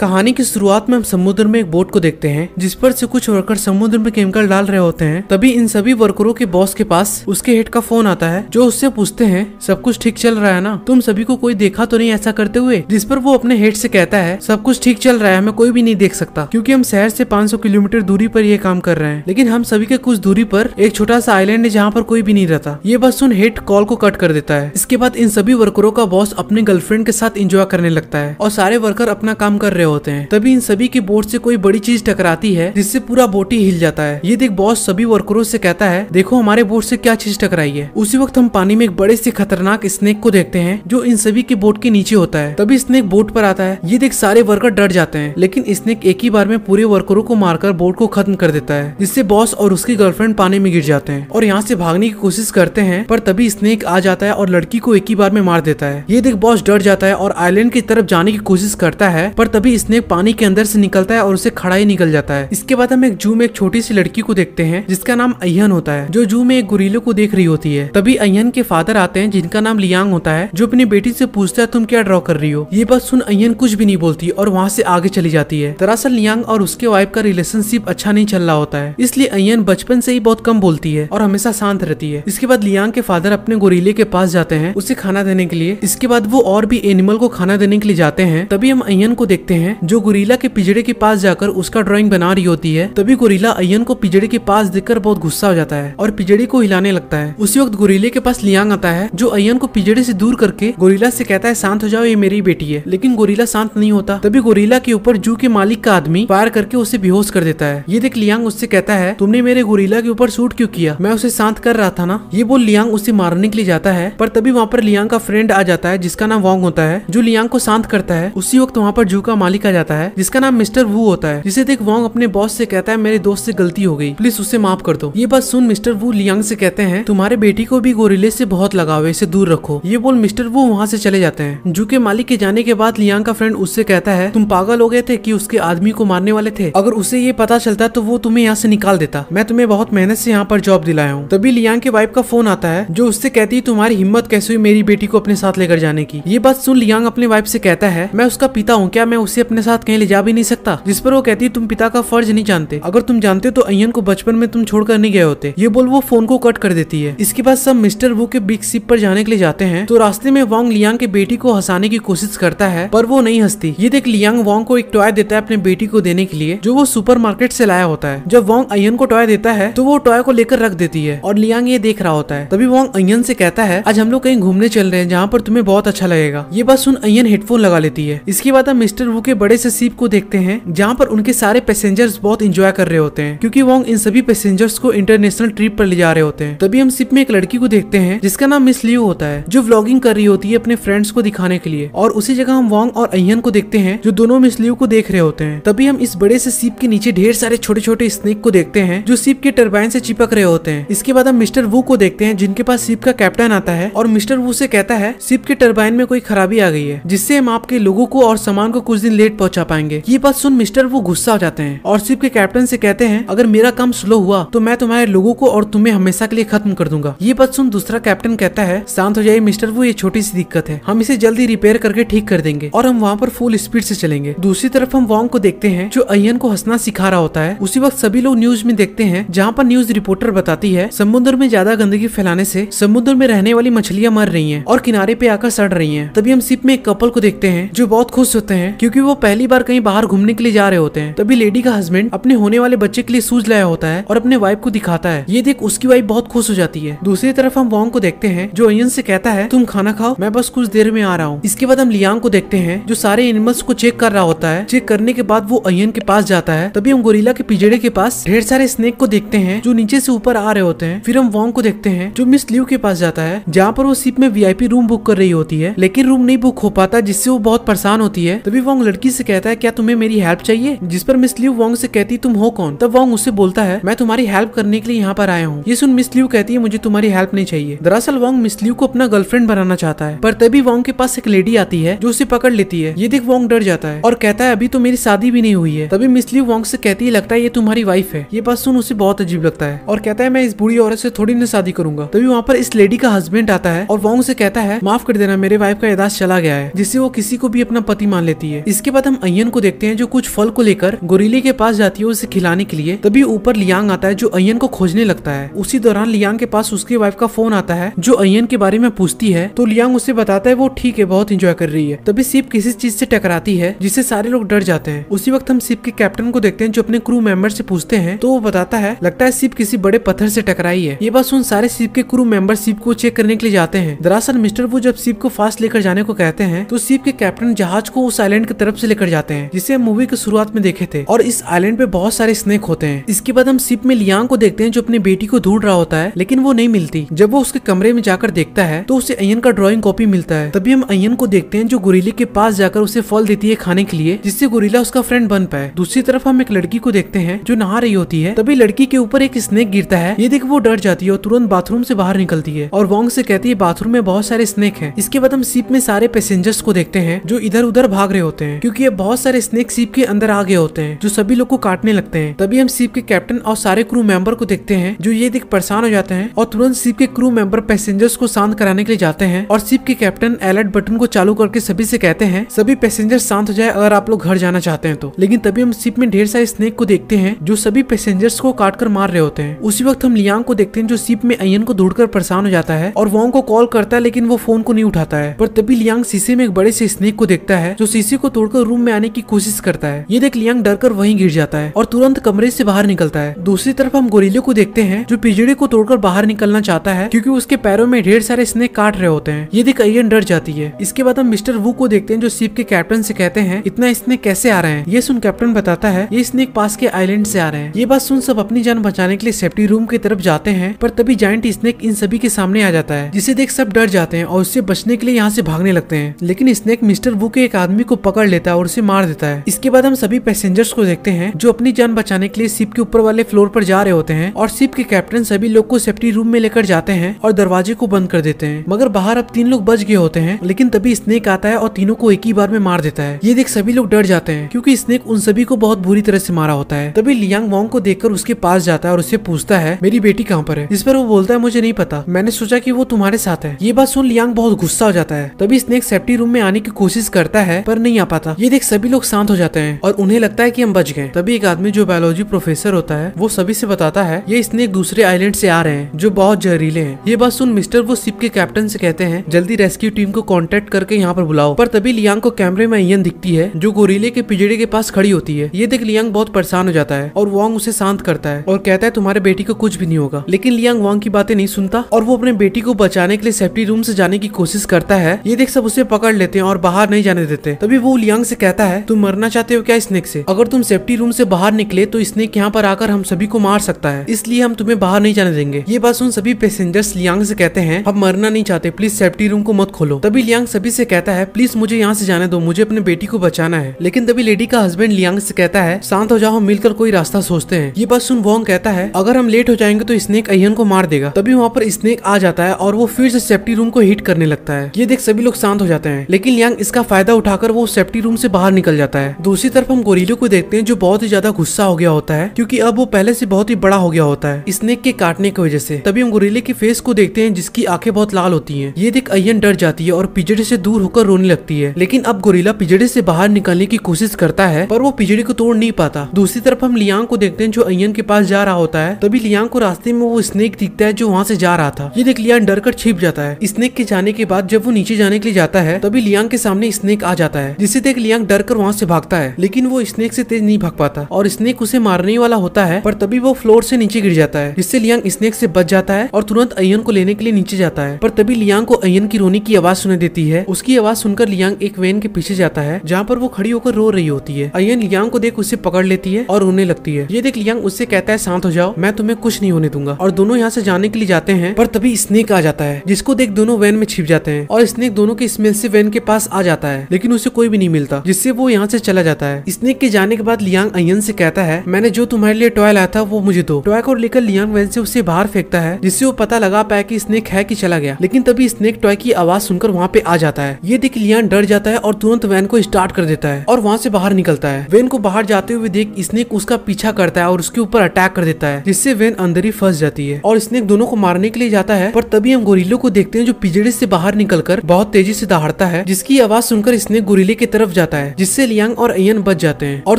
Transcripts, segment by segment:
कहानी की शुरुआत में हम समुद्र में एक बोट को देखते हैं जिस पर से कुछ वर्कर समुद्र में केमिकल डाल रहे होते हैं तभी इन सभी वर्करों के बॉस के पास उसके हेड का फोन आता है जो उससे पूछते हैं सब कुछ ठीक चल रहा है ना तुम सभी को कोई देखा तो नहीं ऐसा करते हुए जिस पर वो अपने हेड से कहता है सब कुछ ठीक चल रहा है हमें कोई भी नहीं देख सकता क्यूँकी हम शहर से पाँच किलोमीटर दूरी पर ये काम कर रहे हैं लेकिन हम सभी के कुछ दूरी पर एक छोटा सा आईलैंड है जहाँ पर कोई भी नहीं रहता ये बस सुन हेड कॉल को कट कर देता है इसके बाद इन सभी वर्करों का बॉस अपने गर्लफ्रेंड के साथ इंजॉय करने लगता है और सारे वर्कर अपना काम कर रहे रहे होते हैं तभी इन सभी के बोट से कोई बड़ी चीज टकराती है जिससे पूरा बोट ही हिल जाता है ये देख बॉस सभी वर्करों से कहता है देखो हमारे बोट से क्या चीज टकराई है उसी वक्त हम पानी में एक बड़े से खतरनाक स्नेक को देखते हैं जो इन सभी के बोट के नीचे होता है तभी स्नेक बोट पर आता है ये देख सारे वर्कर डर जाते हैं लेकिन स्नेक एक ही बार में पूरे वर्करों को मारकर बोट को खत्म कर देता है जिससे बॉस और उसकी गर्लफ्रेंड पानी में गिर जाते हैं और यहाँ से भागने की कोशिश करते हैं पर तभी स्नेक आ जाता है और लड़की को एक ही बार में मार देता है ये देख बॉस डर जाता है और आइलैंड की तरफ जाने की कोशिश करता है पर तभी ही स्नेक पानी के अंदर से निकलता है और उसे खड़ा ही निकल जाता है इसके बाद हम एक जू में एक छोटी सी लड़की को देखते हैं जिसका नाम अयन होता है जो जू में एक गुरीलो को देख रही होती है तभी अयन के फादर आते हैं जिनका नाम लियांग होता है जो अपनी बेटी से पूछता है तुम क्या ड्रॉ कर रही हो ये बात सुन अयन कुछ भी नहीं बोलती और वहाँ से आगे चली जाती है दरअसल लियांग और उसके वाइफ का रिलेशनशिप अच्छा नहीं चल रहा होता है इसलिए अयन बचपन से ही बहुत कम बोलती है और हमेशा शांत रहती है इसके बाद लियांग के फादर अपने गोरीले के पास जाते हैं उसे खाना देने के लिए इसके बाद वो और भी एनिमल को खाना देने के लिए जाते हैं तभी हम अयन को देखते हैं हैं जो गुरीला के पिजड़े के पास जाकर उसका ड्राइंग बना रही होती है तभी गुरीला अयन को पिजड़े के पास देखकर बहुत गुस्सा हो जाता है और पिजड़े को हिलाने लगता है उसी वक्त गुरीले के पास लियांग आता है जो अयन को पिजड़े से दूर करके गोरीला से कहता है शांत हो जाओ ये मेरी बेटी है लेकिन गोरीला शांत नहीं होता तभी गोरीला के ऊपर जू के मालिक का आदमी पार करके उसे बेहोश कर देता है ये देख लियांग उससे कहता है तुमने मेरे गोरीला के ऊपर शूट क्यों किया मैं उसे शांत कर रहा था ना ये बोल लियांग उसे मारने के लिए जाता है पर तभी वहाँ पर लियांग का फ्रेंड आ जाता है जिसका नाम वोंग होता है जो लियांग को शांत करता है उसी वक्त वहाँ पर जू का मालिक आ जाता है जिसका नाम मिस्टर वू होता है जिसे देख वॉन्ग अपने बॉस से कहता है मेरे दोस्त से गलती हो गई प्लीज उसे माफ कर दो ये बात सुन मिस्टर वू लियांग से कहते हैं तुम्हारे बेटी को भी गोरिले से बहुत लगाव है इसे दूर रखो ये बोल मिस्टर वू वहाँ से चले जाते हैं जू के मालिक के जाने के बाद लियांग का फ्रेंड उससे कहता है तुम पागल हो गए थे की उसके आदमी को मारने वाले थे अगर उसे ये पता चलता तो वो तुम्हें यहाँ से निकाल देता मैं तुम्हें बहुत मेहनत से यहाँ पर जॉब दिलाया हूँ तभी लियांग के वाइफ का फोन आता है जो उससे कहती है तुम्हारी हिम्मत कैसे हुई मेरी बेटी को अपने साथ लेकर जाने की ये बात सुन लियांग अपने वाइफ से कहता है मैं उसका पिता हूँ क्या मैं उसे अपने साथ कहीं ले जा भी नहीं सकता जिस पर वो कहती तुम पिता का फर्ज नहीं जानते अगर तुम जानते तो अयन को बचपन में तुम छोड़कर नहीं गए होते ये बोल वो फोन को कट कर देती है इसके बाद सब मिस्टर वो के बिग सिप पर जाने के लिए जाते हैं तो रास्ते में वांग लियांग के बेटी को हंसाने की कोशिश करता है पर वो नहीं हंसती ये देख लियांग वांग को एक टॉय देता है अपने बेटी को देने के लिए जो वो सुपर मार्केट से लाया होता है जब वांग अयन को टॉय देता है तो वो टॉय को लेकर रख देती है और लियांग ये देख रहा होता है तभी वांग अयन से कहता है आज हम लोग कहीं घूमने चल रहे हैं जहाँ पर तुम्हें बहुत अच्छा लगेगा ये बात सुन अयन हेडफोन लगा लेती है इसके बाद अब मिस्टर वू के बड़े से सीप को देखते हैं जहाँ पर उनके सारे पैसेंजर्स बहुत इंजॉय कर रहे होते हैं क्योंकि वॉन्ग इन सभी पैसेंजर्स को इंटरनेशनल ट्रिप पर ले जा रहे होते हैं तभी हम सिप में एक लड़की को देखते हैं जिसका नाम मिस लियो होता है जो व्लॉगिंग कर रही होती है अपने फ्रेंड्स को दिखाने के लिए और उसी जगह हम वॉन्ग और अहियन को देखते हैं जो दोनों मिस लियो को देख रहे होते हैं तभी हम इस बड़े से सीप के नीचे ढेर सारे छोटे छोटे स्नेक को देखते हैं जो सीप के टर्बाइन से चिपक रहे होते हैं इसके बाद हम मिस्टर वू को देखते हैं जिनके पास सीप का कैप्टन आता है और मिस्टर वू से कहता है सीप के टर्बाइन में कोई खराबी आ गई है जिससे हम आपके लोगों को और सामान को कुछ दिन ले लेट पहुंचा पाएंगे ये बात सुन मिस्टर वो गुस्सा हो जाते हैं और सिप के कैप्टन से कहते हैं अगर मेरा काम स्लो हुआ तो मैं तुम्हारे लोगों को और तुम्हें हमेशा के लिए खत्म कर दूंगा ये बात सुन दूसरा कैप्टन कहता है शांत हो जाए मिस्टर वो ये छोटी सी दिक्कत है हम इसे जल्दी रिपेयर करके ठीक कर देंगे और हम वहाँ पर फुल स्पीड ऐसी चलेंगे दूसरी तरफ हम वॉन्ग को देखते हैं जो अयन को हंसना सिखा रहा होता है उसी वक्त सभी लोग न्यूज में देखते हैं जहाँ पर न्यूज रिपोर्टर बताती है समुद्र में ज्यादा गंदगी फैलाने से समुद्र में रहने वाली मछलियाँ मर रही है और किनारे पे आकर सड़ रही है तभी हम सिप में एक कपल को देखते हैं जो बहुत खुश होते हैं क्यूँकी वो पहली बार कहीं बाहर घूमने के लिए जा रहे होते हैं तभी लेडी का हस्बैंड अपने होने वाले बच्चे के लिए सूज लाया होता है और अपने वाइफ को दिखाता है ये देख उसकी वाइफ बहुत खुश हो जाती है दूसरी तरफ हम वॉन्ग को देखते हैं जो अयन से कहता है तुम खाना खाओ मैं बस कुछ देर में आ रहा हूँ इसके बाद हम लियांग को देखते हैं जो सारे एनिमल्स को चेक कर रहा होता है चेक करने के बाद वो अयन के पास जाता है तभी हम गोरिला के पिजड़े के पास ढेर सारे स्नेक को देखते हैं जो नीचे से ऊपर आ रहे होते हैं फिर हम वॉन्ग को देखते हैं जो मिस लिव के पास जाता है जहाँ पर वो सीप में वीआईपी रूम बुक कर रही होती है लेकिन रूम नहीं बुक हो पाता जिससे वो बहुत परेशान होती है तभी वॉन्ग लड़की से कहता है क्या तुम्हें मेरी हेल्प चाहिए जिस पर मिस लियू वोंग से कहती तुम हो कौन तब वोंग उससे बोलता है मैं तुम्हारी हेल्प करने के लिए यहाँ पर आया हूँ ये सुन मिस लियू कहती है मुझे तुम्हारी हेल्प नहीं चाहिए दरअसल वोंग मिस लियू को अपना गर्लफ्रेंड बनाना चाहता है पर तभी वोंग के पास एक लेडी आती है जो उसे पकड़ लेती है ये देख वोंग डर जाता है और कहता है अभी तो मेरी शादी भी नहीं हुई है तभी मिस लियू वोंग से कहती है लगता है ये तुम्हारी वाइफ है ये बात सुन उसे बहुत अजीब लगता है और कहता है मैं इस बुरी औरत से थोड़ी ना शादी करूंगा तभी वहाँ पर इस लेडी का हस्बैंड आता है और वोंग से कहता है माफ कर देना मेरे वाइफ का एदाज चला गया है जिससे वो किसी को भी अपना पति मान लेती है इसके बाद हम अयन को देखते हैं जो कुछ फल को लेकर गोरीली के पास जाती है उसे खिलाने के लिए तभी ऊपर लियांग आता है जो अयन को खोजने लगता है उसी दौरान लियांग के पास उसकी वाइफ का फोन आता है जो अयन के बारे में पूछती है तो लियांग उसे बताता है वो ठीक है बहुत इंजॉय कर रही है तभी सिप किसी चीज से टकराती है जिससे सारे लोग डर जाते हैं उसी वक्त हम सिप के कैप्टन को देखते हैं जो अपने क्रू मेंबर से पूछते हैं तो वो बताता है लगता है सिप किसी बड़े पत्थर से टकराई है ये बात सुन सारे सिप के क्रू मेंबर सिप को चेक करने के लिए जाते हैं दरअसल मिस्टर वो जब सिप को फास्ट लेकर जाने को कहते हैं तो सिप के कैप्टन जहाज को उस आइलैंड की तरफ तरफ से लेकर जाते हैं जिसे हम मूवी के शुरुआत में देखे थे और इस आइलैंड पे बहुत सारे स्नेक होते हैं इसके बाद हम सिप में लियांग को देखते हैं जो अपनी बेटी को ढूंढ रहा होता है लेकिन वो नहीं मिलती जब वो उसके कमरे में जाकर देखता है तो उसे अयन का ड्रॉइंग कॉपी मिलता है तभी हम अयन को देखते हैं जो गुरीले के पास जाकर उसे फल देती है खाने के लिए जिससे गुरीला उसका फ्रेंड बन पाए दूसरी तरफ हम एक लड़की को देखते हैं जो नहा रही होती है तभी लड़की के ऊपर एक स्नेक गिरता है ये देख वो डर जाती है और तुरंत बाथरूम से बाहर निकलती है और वॉन्ग से कहती है बाथरूम में बहुत सारे स्नेक है इसके बाद हम सीप में सारे पैसेंजर्स को देखते हैं जो इधर उधर भाग रहे होते हैं क्योंकि ये बहुत सारे स्नेक सीप के अंदर आ गए होते हैं जो सभी लोग को काटने लगते हैं तभी हम सीप के कैप्टन और सारे क्रू मेंबर को देखते हैं जो ये देख परेशान हो जाते हैं और तुरंत सीप के क्रू मेंबर पैसेंजर्स को शांत कराने के लिए जाते हैं और सीप के कैप्टन अलर्ट बटन को चालू करके सभी से कहते हैं सभी पैसेंजर शांत हो जाए अगर आप लोग घर जाना चाहते हैं तो लेकिन तभी हम सीप में ढेर सारे स्नेक को देखते हैं जो सभी पैसेंजर्स को काट कर मार रहे होते हैं उसी वक्त हम लियांग को देखते हैं जो सीप में अयन को ढूंढकर परेशान हो जाता है और वोंग को कॉल करता है लेकिन वो फोन को नहीं उठाता है पर तभी लियांग शीशे में एक बड़े से स्नेक को देखता है जो शीशे को तोड़कर को रूम में आने की कोशिश करता है ये देख लियांग डर वहीं गिर जाता है और तुरंत कमरे से बाहर निकलता है दूसरी तरफ हम गोरीले को देखते हैं जो पिजड़े को तोड़कर बाहर निकलना चाहता है क्योंकि उसके पैरों में ढेर सारे स्नेक काट रहे होते हैं ये देख अयन डर जाती है इसके बाद हम मिस्टर वू को देखते हैं जो शिप के कैप्टन से कहते हैं इतना स्नेक कैसे आ रहे हैं ये सुन कैप्टन बताता है ये स्नेक पास के आईलैंड से आ रहे हैं ये बात सुन सब अपनी जान बचाने के लिए सेफ्टी रूम की तरफ जाते हैं पर तभी जाइंट स्नेक इन सभी के सामने आ जाता है जिसे देख सब डर जाते हैं और उससे बचने के लिए यहाँ से भागने लगते हैं लेकिन स्नेक मिस्टर वू के एक आदमी को पकड़ लेते लेता है और उसे मार देता है इसके बाद हम सभी पैसेंजर्स को देखते हैं जो अपनी जान बचाने के लिए शिप के ऊपर वाले फ्लोर पर जा रहे होते हैं और शिप के कैप्टन सभी लोग को सेफ्टी रूम में लेकर जाते हैं और दरवाजे को बंद कर देते हैं मगर बाहर अब तीन लोग बच गए होते हैं लेकिन तभी स्नेक आता है और तीनों को एक ही बार में मार देता है ये देख सभी लोग डर जाते हैं क्यूँकी स्नेक उन सभी को बहुत बुरी तरह से मारा होता है तभी लियांग वॉन्ग को देखकर उसके पास जाता है और उसे पूछता है मेरी बेटी कहाँ पर है इस पर वो बोलता है मुझे नहीं पता मैंने सोचा की वो तुम्हारे साथ है ये बात सुन लियांग बहुत गुस्सा हो जाता है तभी स्नेक सेफ्टी रूम में आने की कोशिश करता है पर नहीं आ पाता ये देख सभी लोग शांत हो जाते हैं और उन्हें लगता है की हम बच गए तभी एक आदमी जो बायोलॉजी प्रोफेसर होता है वो सभी से बताता है ये स्नेक दूसरे आईलैंड से आ रहे हैं जो बहुत जहरीले हैं ये बात सुन मिस्टर वो शिप के कैप्टन से कहते हैं जल्दी रेस्क्यू टीम को कॉन्टेक्ट करके यहाँ पर बुलाओ पर तभी लियांग को कैमरे में इन दिखती है जो गोरीले के पिजड़े के पास खड़ी होती है ये देख लियांग बहुत परेशान हो जाता है और वांग उसे शांत करता है और कहता है तुम्हारे बेटी को कुछ भी नहीं होगा लेकिन लियांग वांग की बातें नहीं सुनता और वो अपने बेटी को बचाने के लिए सेफ्टी रूम से जाने की कोशिश करता है ये देख सब उसे पकड़ लेते हैं और बाहर नहीं जाने देते तभी वो लियांग गैंग से कहता है तुम मरना चाहते हो क्या स्नेक से अगर तुम सेफ्टी रूम से बाहर निकले तो स्नेक यहाँ पर आकर हम सभी को मार सकता है इसलिए हम तुम्हें बाहर नहीं जाने देंगे ये बात सुन सभी पैसेंजर्स लियांग से कहते हैं हम मरना नहीं चाहते प्लीज सेफ्टी रूम को मत खोलो तभी लियांग सभी से कहता है प्लीज मुझे यहाँ से जाने दो मुझे अपने बेटी को बचाना है लेकिन तभी लेडी का हस्बैंड लियांग से कहता है शांत हो जाओ हम मिलकर कोई रास्ता सोचते हैं ये बात सुन वोंग कहता है अगर हम लेट हो जाएंगे तो स्नेक अहियन को मार देगा तभी वहाँ पर स्नेक आ जाता है और वो फिर से सेफ्टी रूम को हिट करने लगता है ये देख सभी लोग शांत हो जाते हैं लेकिन लियांग इसका फायदा उठाकर वो सेफ्टी रूम से बाहर निकल जाता है दूसरी तरफ हम गोरीलो को देखते हैं जो बहुत ही ज्यादा गुस्सा हो गया होता है क्योंकि अब वो पहले से बहुत ही बड़ा हो गया होता है स्नेक के काटने की वजह से तभी हम गोरीले के फेस को देखते हैं जिसकी आंखें बहुत लाल होती है ये देख अयन डर जाती है और पिजड़े से दूर होकर रोने लगती है लेकिन अब गोरीला पिजड़े से बाहर निकलने की कोशिश करता है पर वो पिजड़े को तोड़ नहीं पाता दूसरी तरफ हम लियांग को देखते हैं जो अयन के पास जा रहा होता है तभी लियांग को रास्ते में वो स्नेक दिखता है जो वहाँ से जा रहा था ये देख लियांग डर कर छिप जाता है स्नेक के जाने के बाद जब वो नीचे जाने के लिए जाता है तभी लियांग के सामने स्नेक आ जाता है जिसे देख देख लियांग डर कर वहाँ से भागता है लेकिन वो स्नेक से तेज नहीं भाग पाता और स्नेक उसे मारने वाला होता है पर तभी वो फ्लोर से नीचे गिर जाता है जिससे लियांग स्नेक से बच जाता है और तुरंत अयन को लेने के लिए नीचे जाता है पर तभी लियांग को अयन की रोनी की आवाज सुनाई देती है उसकी आवाज सुनकर लियांग एक वैन के पीछे जाता है जहाँ पर वो खड़ी होकर रो रही होती है अयन लियांग को देख उसे पकड़ लेती है और रोने लगती है ये देख लियांग उससे कहता है शांत हो जाओ मैं तुम्हें कुछ नहीं होने दूंगा और दोनों यहाँ से जाने के लिए जाते हैं पर तभी स्नेक आ जाता है जिसको देख दोनों वैन में छिप जाते हैं और स्नेक दोनों के स्मेल से वैन के पास आ जाता है लेकिन उसे कोई भी नहीं मिलता मिलता जिससे वो यहाँ से चला जाता है स्नेक के जाने के बाद लियांग अयन से कहता है मैंने जो तुम्हारे लिए टॉय लाया था वो मुझे दो टॉय को लेकर लियांग वैन से उसे बाहर फेंकता है जिससे वो पता लगा पाया की स्नेक है की चला गया लेकिन तभी स्नेक टॉय की आवाज सुनकर वहाँ पे आ जाता है ये देख लियांग डर जाता है और तुरंत वैन को स्टार्ट कर देता है और वहाँ से बाहर निकलता है वैन को बाहर जाते हुए देख स्नेक उसका पीछा करता है और उसके ऊपर अटैक कर देता है जिससे वैन अंदर ही फंस जाती है और स्नेक दोनों को मारने के लिए जाता है पर तभी हम गोरिलो को देखते हैं जो पिजड़े से बाहर निकलकर बहुत तेजी से दहाड़ता है जिसकी आवाज सुनकर स्नेक गोरीले की तरफ जाता है जिससे लियांग और अयन बच जाते हैं और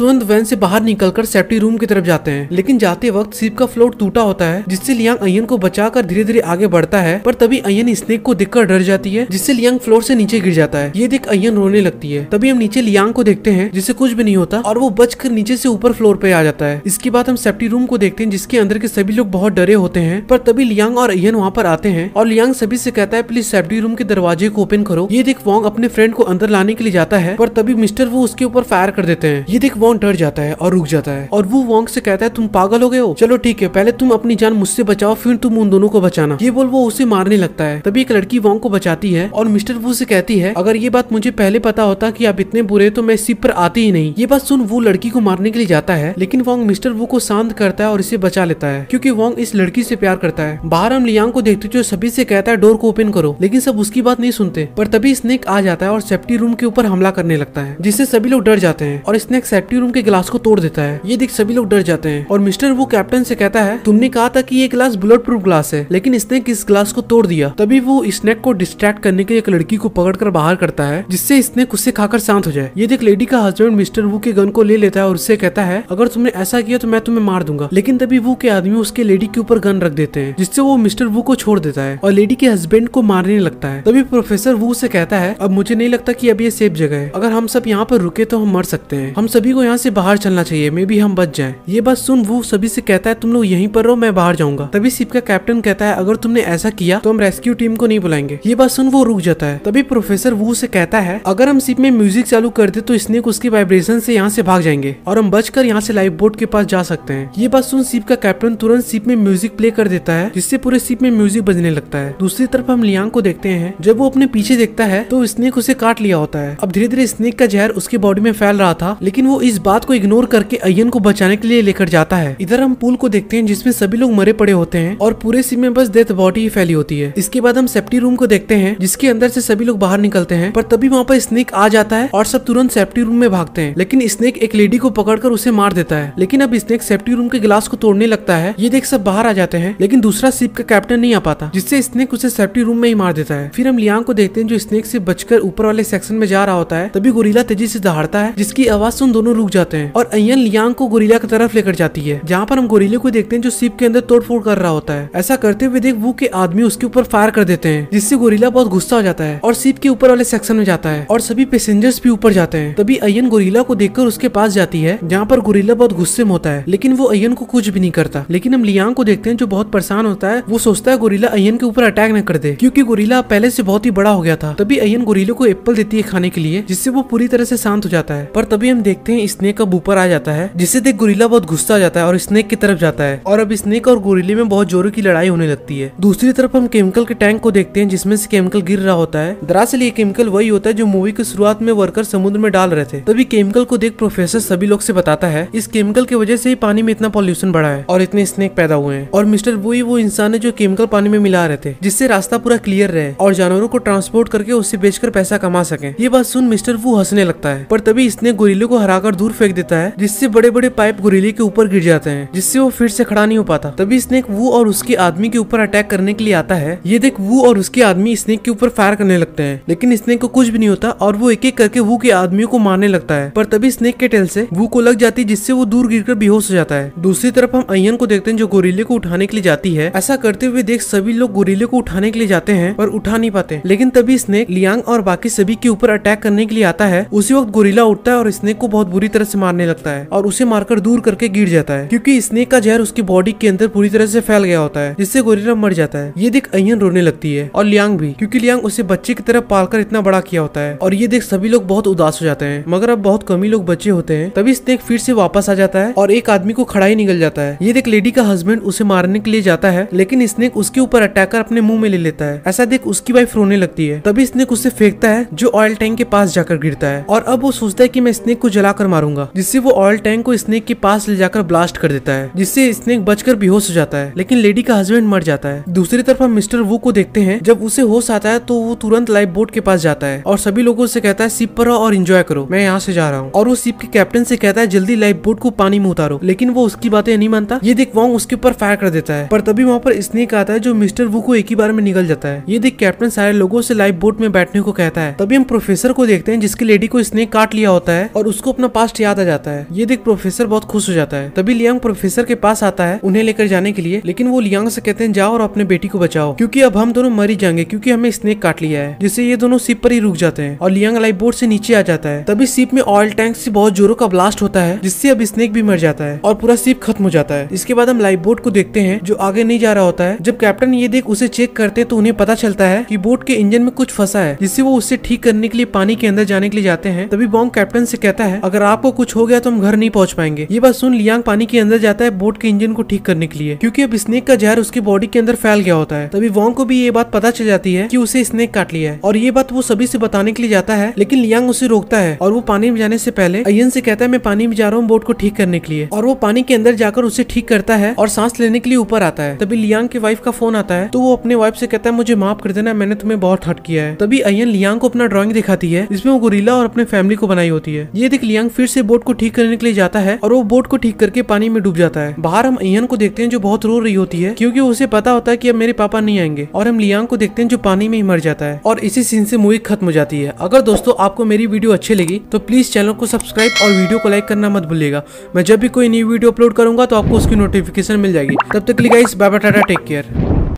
तुरंत वैन से बाहर निकलकर सेफ्टी रूम की तरफ जाते हैं लेकिन जाते वक्त सीप का फ्लोट टूटा होता है जिससे लियांग अयन को बचाकर धीरे धीरे आगे बढ़ता है पर तभी अयन स्नेक को देखकर डर जाती है जिससे लियांग फ्लोर से नीचे गिर जाता है ये देख अयन रोने लगती है तभी हम नीचे लियांग को देखते हैं जिसे कुछ भी नहीं होता और वो कर नीचे से ऊपर फ्लोर पे आ जाता है इसके बाद हम सेफ्टी रूम को देखते हैं जिसके अंदर के सभी लोग बहुत डरे होते हैं पर तभी लियांग और अयन वहाँ पर आते हैं और लियांग सभी से कहता है प्लीज सेफ्टी रूम के दरवाजे को ओपन करो ये देख वोंग अपने फ्रेंड को अंदर लाने के लिए जाता है पर तभी मिस्टर वो उसके ऊपर फायर कर देते हैं ये देख वॉन्ग डर जाता है और रुक जाता है और वो वॉन्ग से कहता है तुम पागल हो गए हो चलो ठीक है पहले तुम अपनी जान मुझसे बचाओ फिर तुम उन दोनों को बचाना ये बोल वो उसे मारने लगता है तभी एक लड़की वॉन्ग को बचाती है और मिस्टर वो से कहती है अगर ये बात मुझे पहले पता होता की आप इतने बुरे तो मैं सिप पर आती ही नहीं ये बात सुन वो लड़की को मारने के लिए जाता है लेकिन वॉन्ग मिस्टर वो को शांत करता है और इसे बचा लेता है क्यूँकी वॉन्ग इस लड़की से प्यार करता है बाहर हम लियांग को देखते जो सभी से कहता है डोर को ओपन करो लेकिन सब उसकी बात नहीं सुनते पर तभी स्नेक आ जाता है और सेफ्टी रूम के ऊपर हमला करने लगता लगता है जिससे सभी लोग डर जाते हैं और स्नेक सेफ्टी रूम के गिलास को तोड़ देता है ये देख सभी लोग डर जाते हैं और मिस्टर वो कैप्टन से कहता है तुमने कहा था की ये गिलास बुलेट प्रूफ ग्लास है लेकिन स्नेक इस ग्लास को तोड़ दिया तभी वो स्नेक को डिस्ट्रैक्ट करने के लिए एक लड़की को पकड़कर बाहर करता है जिससे स्नेक उससे खाकर शांत हो जाए ये देख लेडी का हस्बैंड मिस्टर वो के गन को ले लेता है और उससे कहता है अगर तुमने ऐसा किया तो मैं तुम्हें मार दूंगा लेकिन तभी वो के आदमी उसके लेडी के ऊपर गन रख देते हैं जिससे वो मिस्टर वो को छोड़ देता है और लेडी के हस्बैंड को मारने लगता है तभी प्रोफेसर वो से कहता है अब मुझे नहीं लगता की अब ये सेफ जगह है अगर हम सब यहाँ पर रुके तो हम मर सकते हैं हम सभी को यहाँ से बाहर चलना चाहिए मे भी हम बच जाए ये बात सुन वो सभी से कहता है तुम लोग यहीं पर रहो मैं बाहर जाऊंगा तभी सिप का कैप्टन कहता है अगर तुमने ऐसा किया तो हम रेस्क्यू टीम को नहीं बुलाएंगे ये बात सुन वो रुक जाता है तभी प्रोफेसर वो से कहता है अगर हम सिप में म्यूजिक चालू कर दे तो स्नेक उसके वाइब्रेशन से यहाँ से भाग जाएंगे और हम बचकर यहाँ से लाइफ बोट के पास जा सकते हैं ये बात सुन सिप का कैप्टन तुरंत सिप में म्यूजिक प्ले कर देता है जिससे पूरे सिप में म्यूजिक बजने लगता है दूसरी तरफ हम लियांग को देखते हैं जब वो अपने पीछे देखता है तो स्नेक उसे काट लिया होता है अब धीरे धीरे स्नेक सैनिक का जहर उसके बॉडी में फैल रहा था लेकिन वो इस बात को इग्नोर करके अयन को बचाने के लिए लेकर जाता है इधर हम पुल को देखते हैं जिसमें सभी लोग मरे पड़े होते हैं और पूरे सिम में बस डेथ बॉडी ही फैली होती है इसके बाद हम सेफ्टी रूम को देखते हैं जिसके अंदर से सभी लोग बाहर निकलते हैं पर तभी वहाँ पर स्नेक आ जाता है और सब तुरंत सेफ्टी रूम में भागते हैं लेकिन स्नेक एक लेडी को पकड़कर उसे मार देता है लेकिन अब स्नेक सेफ्टी रूम के गिलास को तोड़ने लगता है ये देख सब बाहर आ जाते हैं लेकिन दूसरा सिप का कैप्टन नहीं आ पाता जिससे स्नेक उसे सेफ्टी रूम में ही मार देता है फिर हम लियांग को देखते हैं जो स्नेक से बचकर ऊपर वाले सेक्शन में जा रहा होता है तभी भी गोरीला तेजी से दहाड़ता है जिसकी आवाज सुन दोनों रुक जाते हैं और अयन लियांग को गोरीला की तरफ लेकर जाती है जहाँ पर हम गोरीले को देखते हैं जो सीप के अंदर तोड़फोड़ कर रहा होता है ऐसा करते हुए देख वो के आदमी उसके ऊपर फायर कर देते हैं जिससे गोरीला बहुत गुस्सा हो जाता है और सीप के ऊपर वाले सेक्शन में जाता है और सभी पैसेंजर्स भी ऊपर जाते हैं तभी अयन गोरीला को देखकर उसके पास जाती है जहाँ पर गोरीला बहुत गुस्से में होता है लेकिन वो अयन को कुछ भी नहीं करता लेकिन हम लियांग को देखते हैं जो बहुत परेशान होता है वो सोचता है गोरीला अयन के ऊपर अटैक न कर दे क्यूँकी गोरीला पहले से बहुत ही बड़ा हो गया था तभी अयन गोरीले को एप्पल देती है खाने के लिए जिससे वो पूरी तरह से शांत हो जाता है पर तभी हम देखते हैं स्नेक अब ऊपर आ जाता है जिसे देख गोरिल्ला बहुत गुस्सा आ जाता है और स्नेक की तरफ जाता है और अब स्नेक और गोरिल्ले में बहुत जोरों की लड़ाई होने लगती है दूसरी तरफ हम केमिकल के टैंक को देखते हैं जिसमें से केमिकल गिर रहा होता है दरअसल ये केमिकल वही होता है जो मूवी की शुरुआत में वर्कर समुद्र में डाल रहे थे तभी केमिकल को देख प्रोफेसर सभी लोग से बताता है इस केमिकल की वजह से ही पानी में इतना पॉल्यूशन बढ़ा है और इतने स्नेक पैदा हुए हैं और मिस्टर बुई वो इंसान है जो केमिकल पानी में मिला रहे थे जिससे रास्ता पूरा क्लियर रहे और जानवरों को ट्रांसपोर्ट करके उससे बेचकर पैसा कमा सके ये बात सुन मिस्टर वो वो हंसने लगता है पर तभी इसने गोरीले को हराकर दूर फेंक देता है जिससे बड़े बड़े पाइप गोरीले के ऊपर गिर जाते हैं जिससे वो फिर से खड़ा नहीं हो पाता तभी स्नेक वो और उसके आदमी के ऊपर अटैक करने के लिए आता है ये देख वो और उसके आदमी स्नेक के ऊपर फायर करने लगते हैं लेकिन स्नेक को कुछ भी नहीं होता और वो एक एक करके वो के आदमियों को मारने लगता है पर तभी स्नेक के टेल से वो को लग जाती है जिससे वो दूर गिर बेहोश हो जाता है दूसरी तरफ हम अयन को देखते हैं जो गोरीले को उठाने के लिए जाती है ऐसा करते हुए देख सभी लोग गोरीले को उठाने के लिए जाते हैं पर उठा नहीं पाते लेकिन तभी स्नेक लियांग और बाकी सभी के ऊपर अटैक करने के लिए आता जाता है उसी वक्त गोरिला उठता है और स्नेक को बहुत बुरी तरह से मारने लगता है और उसे मारकर दूर करके गिर जाता है क्योंकि स्नेक का जहर उसकी बॉडी के अंदर पूरी तरह से फैल गया होता है जिससे गोरिला मर जाता है ये देख अयन रोने लगती है और लियांग भी क्योंकि लियांग उसे बच्चे की तरह पालकर इतना बड़ा किया होता है और ये देख सभी लोग बहुत उदास हो जाते हैं मगर अब बहुत कमी लोग बच्चे होते हैं तभी स्नेक फिर से वापस आ जाता है और एक आदमी को खड़ा ही निकल जाता है ये देख लेडी का हस्बैंड उसे मारने के लिए जाता है लेकिन स्नेक उसके ऊपर अटैक कर अपने मुंह में ले लेता है ऐसा देख उसकी वाइफ रोने लगती है तभी स्नेक उसे फेंकता है जो ऑयल टैंक के पास जाकर गिरता है और अब वो सोचता है की मैं स्नेक को जलाकर मारूंगा जिससे वो ऑयल टैंक को स्नेक के पास ले जाकर ब्लास्ट कर देता है जिससे स्नेक बचकर बेहोश हो जाता है लेकिन लेडी का हस्बैंड मर जाता है दूसरी तरफ हम मिस्टर वो को देखते हैं जब उसे होश आता है तो वो तुरंत लाइफ बोट के पास जाता है और सभी लोगों से कहता है सिप पर और इंजॉय करो मैं यहाँ से जा रहा हूँ और वो सिप के कैप्टन से कहता है जल्दी लाइफ बोट को पानी में उतारो लेकिन वो उसकी बातें नहीं मानता ये देख वॉन्ग उसके ऊपर फायर कर देता है पर तभी वहाँ पर स्नेक आता है जो मिस्टर वो को एक ही बार में निकल जाता है ये देख कैप्टन सारे लोगों से लाइफ बोट में बैठने को कहता है तभी हम प्रोफेसर को देखते हैं जिसका उसकी लेडी को स्नेक काट लिया होता है और उसको अपना पास्ट याद आ जाता है ये देख प्रोफेसर बहुत खुश हो जाता है तभी लियांग प्रोफेसर के पास आता है उन्हें लेकर जाने के लिए लेकिन वो लियांग से कहते हैं जाओ और अपने बेटी को बचाओ क्यूँकी अब हम दोनों मरी जाएंगे क्यूँकी हमें स्नेक काट लिया है जिससे ये दोनों सिप पर ही रुक जाते हैं और लियांग लाइफ बोर्ड से नीचे आ जाता है तभी सिप में ऑयल टैंक से बहुत जोरों का ब्लास्ट होता है जिससे अब स्नेक भी मर जाता है और पूरा सिप खत्म हो जाता है इसके बाद हम लाइफ बोर्ड को देखते हैं जो आगे नहीं जा रहा होता है जब कैप्टन ये देख उसे चेक करते तो उन्हें पता चलता है की बोट के इंजन में कुछ फंसा है जिससे वो उसे ठीक करने के लिए पानी के अंदर जाने के लिए जाते हैं तभी बॉन्ग कैप्टन से कहता है अगर आपको कुछ हो गया तो हम घर नहीं पहुंच पाएंगे ये बात सुन लियांग पानी के अंदर जाता है बोट के इंजन को ठीक करने के लिए क्योंकि अब स्नेक का जहर उसकी बॉडी के अंदर फैल गया होता है तभी वॉन्ग को भी ये बात पता चल जाती है की उसे स्नेक काट लिया है और ये बात वो सभी से बताने के लिए जाता है लेकिन लियांग उसे रोकता है और वो पानी में जाने से पहले अयन से कहता है मैं पानी में जा रहा हूँ बोट को ठीक करने के लिए और वो पानी के अंदर जाकर उसे ठीक करता है और सांस लेने के लिए ऊपर आता है तभी लियांग की वाइफ का फोन आता है तो वो अपने वाइफ से कहता है मुझे माफ कर देना मैंने तुम्हें बहुत हट किया है तभी अयन लियांग को अपना ड्रॉइंग दिखाती है जिसमें वो गोरिल्ला और अपने फैमिली को बनाई होती है ये देख लियांग फिर से बोट को ठीक करने के लिए जाता है और वो बोट को ठीक करके पानी में डूब जाता है बाहर हम इयन को देखते हैं जो बहुत रो रही होती है क्योंकि उसे पता होता है कि अब मेरे पापा नहीं आएंगे और हम लियांग को देखते हैं जो पानी में ही मर जाता है और इसी सीन से मूवी खत्म हो जाती है अगर दोस्तों आपको मेरी वीडियो अच्छी लगी तो प्लीज चैनल को सब्सक्राइब और वीडियो को लाइक करना मत भूलिएगा मैं जब भी कोई नई वीडियो अपलोड करूंगा तो आपको उसकी नोटिफिकेशन मिल जाएगी तब तक लिखा इस बाबा टाटा टेक केयर